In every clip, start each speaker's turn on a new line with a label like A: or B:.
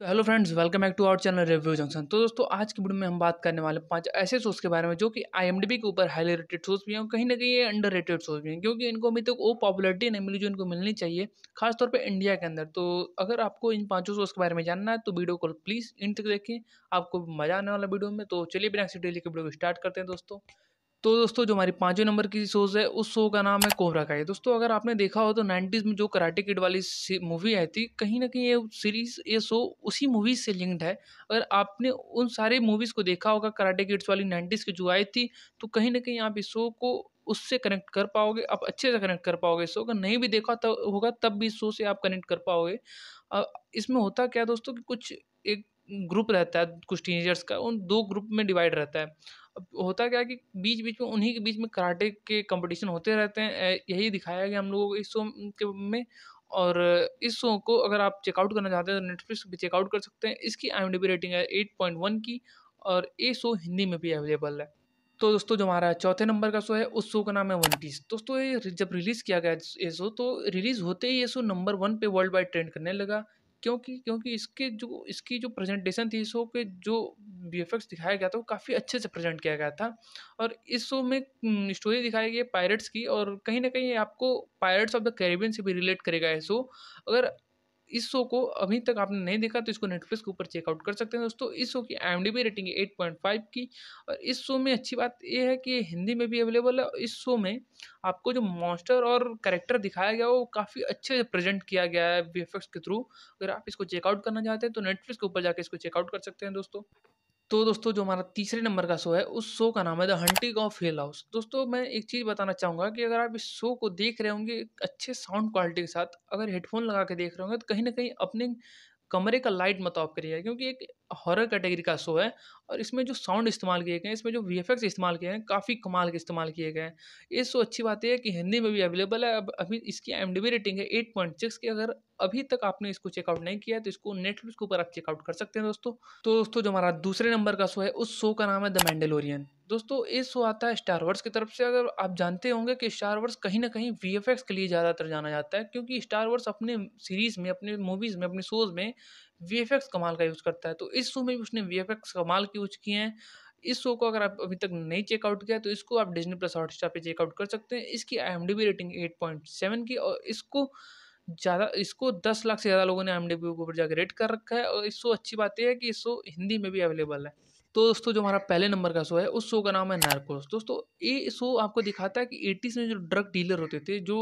A: तो hello friends welcome back to our channel review junction तो दोस्तों आज की वीडियो में हम बात करने वाले पांच ऐसे शोज़ के बारे में जो कि आईएमडीबी के ऊपर हाईली रेटेड शोज़ भी हैं और कहीं ना कहीं ये अंडर रेटेड शोज़ भी हैं क्योंकि इनको अभी तक तो वो पॉपुलरिटी नहीं मिली जो इनको मिलनी चाहिए खासतौर पर इंडिया के अंदर तो अगर आपको इन पाँचों शोज़ के बारे में जानना है तो वीडियो को प्लीज़ इन तक देखें आपको मज़ा आने वाला वीडियो में तो चलिए बिना डेली के वीडियो को स्टार्ट करते हैं दोस्तों तो दोस्तों जो हमारी पाँचवें नंबर की शोज है उस शो का नाम है कोबरा काई दोस्तों अगर आपने देखा हो तो नाइन्टीज़ में जो कराटे किड वाली मूवी आई थी कहीं ना कहीं ये सीरीज़ ये शो उसी मूवीज़ से लिंक्ड है अगर आपने उन सारे मूवीज़ को देखा होगा कराटे किड्स वाली नाइन्टीज़ की जो आई थी तो कहीं ना कहीं आप इस शो को उससे कनेक्ट कर पाओगे आप अच्छे से कनेक्ट कर पाओगे शो अगर नहीं भी देखा तो होगा तब भी शो से आप कनेक्ट कर पाओगे इसमें होता क्या दोस्तों कि कुछ एक ग्रुप रहता है कुछ टीनेजर्स का उन दो ग्रुप में डिवाइड रहता है अब होता क्या है कि बीच बीच में उन्हीं के बीच में कराटे के कंपटीशन होते रहते हैं यही दिखाया गया हम लोगों को इस शो के में और इस शो को अगर आप चेकआउट करना चाहते हैं तो नेटफ्लिक्स पर चेकआउट कर सकते हैं इसकी आई रेटिंग है एट पॉइंट वन की और ये शो हिंदी में भी अवेलेबल है तो दोस्तों जो हमारा चौथे नंबर का शो है उस शो का नाम है वन पीस दोस्तों ये जब रिलीज़ किया गया ये शो तो रिलीज़ होते ही ये शो नंबर वन पे वर्ल्ड वाइड ट्रेंड करने लगा क्योंकि क्योंकि इसके जो इसकी जो प्रेजेंटेशन थी शो के जो वी दिखाया गया था वो काफ़ी अच्छे से प्रेजेंट किया गया था और इस शो में स्टोरी दिखाई गई है पायरेट्स की और कहीं ना कहीं आपको पायरेट्स ऑफ द कैरेबियन से भी रिलेट करेगा ये शो अगर इस शो को अभी तक आपने नहीं देखा तो इसको नेटफ्लिक्स के ऊपर चेकआउट कर सकते हैं दोस्तों इस शो की आई रेटिंग है फाइव की और इस शो में अच्छी बात यह है कि हिंदी में भी अवेलेबल है इस शो में आपको जो मॉन्स्टर और करेक्टर दिखाया गया वो काफ़ी अच्छे से प्रेजेंट किया गया है वी के थ्रू अगर आप इसको चेकआउट करना चाहते हैं तो नेटफ्लिक्स के ऊपर जाकर इसको चेकआउट कर सकते हैं दोस्तों तो दोस्तों जो हमारा तीसरे नंबर का शो है उस शो का नाम है the haunting of hill house दोस्तों मैं एक चीज़ बताना चाहूँगा कि अगर आप इस शो को देख रहे होंगे अच्छे साउंड क्वालिटी के साथ अगर हेडफोन लगा के देख रहे होंगे तो कहीं ना कहीं अपने कमरे का लाइट मत ऑफ करिएगा क्योंकि एक हॉरर कैटेगरी का शो है और इसमें जो साउंड इस्तेमाल किए गए हैं इसमें जो वी इस्तेमाल किए हैं काफ़ी कमाल के इस्तेमाल किए गए हैं ये शो अच्छी बात है कि हिंदी में भी अवेलेबल है अब अभी इसकी एम रेटिंग है एट पॉइंट सिक्स की अगर अभी तक आपने इसको चेकआउट नहीं किया तो इसको नेटफ्लिक्स के ऊपर आप चेकआउट कर सकते हैं दोस्तों तो दोस्तों जो हमारा दूसरे नंबर का शो है उस शो का नाम है द मैंडलोरियन दोस्तों ये शो आता है स्टार वर्स की तरफ से अगर आप जानते होंगे कि स्टार वर्स कहीं ना कहीं वी के लिए ज़्यादातर जाना जाता है क्योंकि स्टार वर्स अपने सीरीज़ में अपने मूवीज़ में अपने शोज़ में वी कमाल का यूज़ करता है तो इस शो में भी उसने वी कमाल के यूज़ किए हैं इस शो को अगर आप अभी तक नहीं चेकआउट किया तो इसको आप डिजनी प्लस हॉटस्टार पर चेकआउट कर सकते हैं इसकी I M D B rating eight point seven की और इसको ज़्यादा इसको दस लाख से ज़्यादा लोगों ने आई एम के ऊपर जाकर रेट कर रखा है और इस शो अच्छी बात यह है कि इस शो हिंदी में भी अवेलेबल है तो दोस्तों जो हमारा पहले नंबर का शो है उस शो का नाम है नार्कोस दोस्तों ये शो आपको दिखाता है कि एटीज़ में जो ड्रग डीलर होते थे जो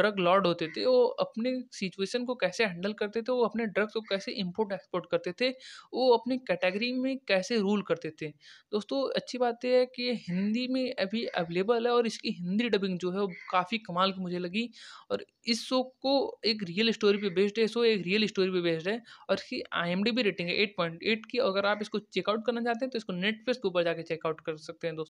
A: ड्रग लॉर्ड होते थे वो अपने सिचुएशन को कैसे हैंडल करते थे वो अपने ड्रग्स को कैसे इम्पोर्ट एक्सपोर्ट करते थे वो अपने कैटेगरी में कैसे रूल करते थे दोस्तों अच्छी बात यह है कि हिंदी में अभी अवेलेबल है और इसकी हिंदी डबिंग जो है वो काफ़ी कमाल की मुझे लगी और इस शो को एक रियल स्टोरी पे बेस्ड है शो एक रियल स्टोरी पे बेस्ड है और इसकी आई रेटिंग है एट पॉइंट एट की अगर आप इसको चेकआउट करना चाहते हैं तो इसको नेट के ऊपर जाके चेकआउट कर सकते हैं दोस्तों